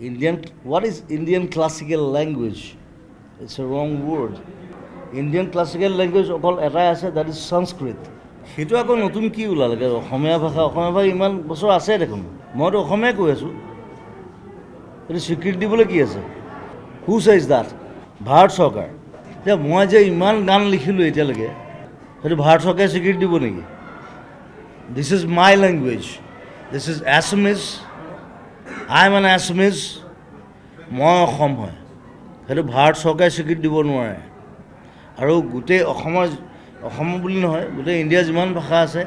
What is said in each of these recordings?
Indian, what is Indian classical language? It's a wrong word. Indian classical language অকল এটাই আছে that is সংস্কৃত সেইটো আকৌ নতুন কি ওলালে অসমীয়া ভাষা অসমীয়া ভাষা ইমান বছৰ আছে দেখোন মইতো অসমীয়াই কৈ আছোঁ সেইটো স্বীকৃতি দিবলৈ কি আছে হু চাইজ দাত ভাৰত চৰকাৰ এতিয়া মই যে ইমান গান লিখিলোঁ এতিয়ালৈকে সেইটো ভাৰত চৰকাৰে স্বীকৃতি দিব নেকি this is my language this is Assamese I মানে আছমিজ মই অসম হয় সেইটো ভাৰত চৰকাৰে স্বীকৃতি দিব নোৱাৰে আৰু গোটেই অসমৰ অসম বুলি নহয় গোটেই ইণ্ডিয়াৰ যিমান ভাষা আছে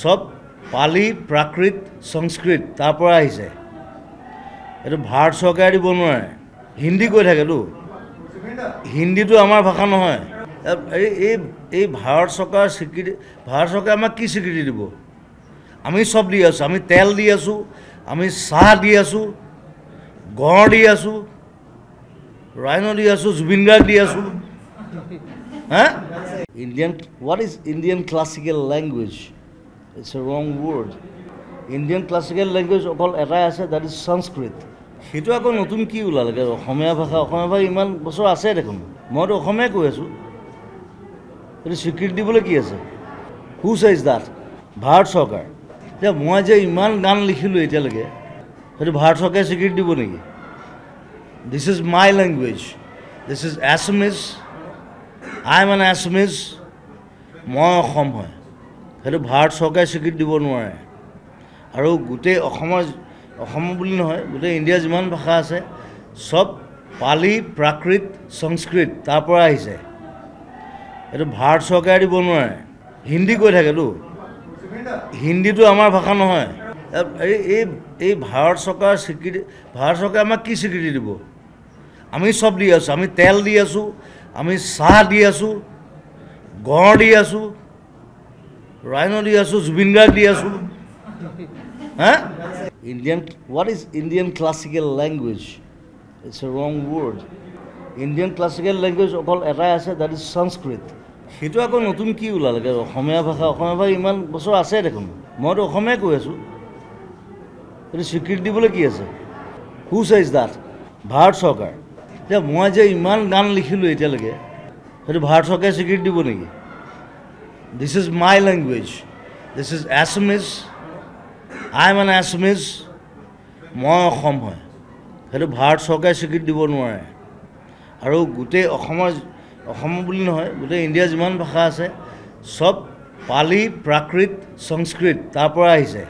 চব পালি প্ৰাকৃত সংস্কৃত তাৰ পৰা আহিছে এইটো ভাৰত চৰকাৰে দিব নোৱাৰে হিন্দী কৈ থাকেতো হিন্দীটো আমাৰ ভাষা নহয় এই এই এই ভাৰত চৰকাৰৰ স্বীকৃতি ভাৰত চৰকাৰে আমাক কি স্বীকৃতি দিব আমি চব দি আছোঁ আমি তেল দি আছোঁ আমি চাহ দি আছোঁ গঁড় দি আছোঁ ৰাইন দি আছোঁ জুবিন গাৰ্গ দি আছোঁ হা Indian what is Indian classical language it's a wrong word Indian classical language অকল এটাই আছে দেট ইজ সংস্কৃত সেইটো আকৌ নতুন কি ওলালেগৈ অসমীয়া ভাষা অসমীয়া ভাষা ইমান বছৰ আছে দেখোন মইতো অসমীয়াই কৈ আছোঁ এইটো স্বীকৃতি দিবলৈ কি আছে হু চাইজ দাঠ ভাৰত চৰকাৰ যে মই যে ইমান গান লিখিলোঁ এতিয়ালৈকে সেইটো ভাৰত চৰকাৰে স্বীকৃতি দিব নেকি this is my language this is Assamese I mean Assamese মই অসম হয় সেইটো ভাৰত চৰকাৰে স্বীকৃতি দিব নোৱাৰে আৰু গোটেই অসমৰ অসম বুলি নহয় গোটেই ইণ্ডিয়াৰ যিমান ভাষা আছে চব পালি প্ৰাকৃত সংস্কৃত তাৰ পৰা আহিছে সেইটো ভাৰত চৰকাৰে দিব নোৱাৰে হিন্দী কৈ থাকেতো হিন্দীটো আমাৰ ভাষা নহয় এই এই এই ভাৰত চৰকাৰ স্বীকৃতি ভাৰত চৰকাৰে আমাক কি স্বীকৃতি দিব আমি চব দি আছোঁ আমি তেল দি আছোঁ আমি চাহ দি আছোঁ গঁড় দি আছোঁ ৰাইন দি আছোঁ জুবিন গাৰ্গ দি আছোঁ হা Indian what is Indian classical language it's a wrong word Indian classical language অকল এটাই আছে দেট ইজ সংস্কৃত সেইটো আকৌ নতুন কি ওলালেগৈ অসমীয়া ভাষা অসমীয়া ভাষা ইমান বছৰ আছে দেখোন মইতো অসমীয়াই কৈ আছোঁ সেইটো স্বীকৃতি দিবলৈ কি আছে হু চাইজ দাঠ ভাৰত চৰকাৰ এতিয়া মই যে ইমান গান লিখিলোঁ এতিয়ালৈকে সেইটো ভাৰত চৰকাৰে স্বীকৃতি দিব নেকি this is my language this is Assamese I mean Assamese মই অসম হয় সেইটো ভাৰত চৰকাৰে স্বীকৃতি দিব নোৱাৰে আৰু গোটেই অসমৰ অসম বুলি নহয় গোটেই ইণ্ডিয়া যিমান ভাষা আছে চব পালি প্ৰাকৃত সংস্কৃত তাৰ পৰা আহিছে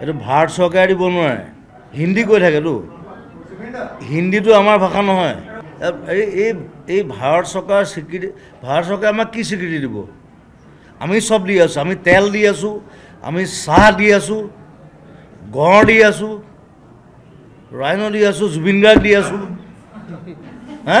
এইটো ভাৰত চৰকাৰে দিব নোৱাৰে হিন্দী কৈ থাকেতো হিন্দীটো আমাৰ ভাষা নহয় এই এই এই ভাৰত চৰকাৰ স্বীকৃতি ভাৰত চৰকাৰে আমাক কি স্বীকৃতি দিব আমি চব দি আছোঁ আমি তেল দি আছোঁ আমি চাহ দি আছোঁ গঁড় দি আছোঁ ৰাইন দি আছোঁ জুবিন গাৰ্গ দি আছোঁ হা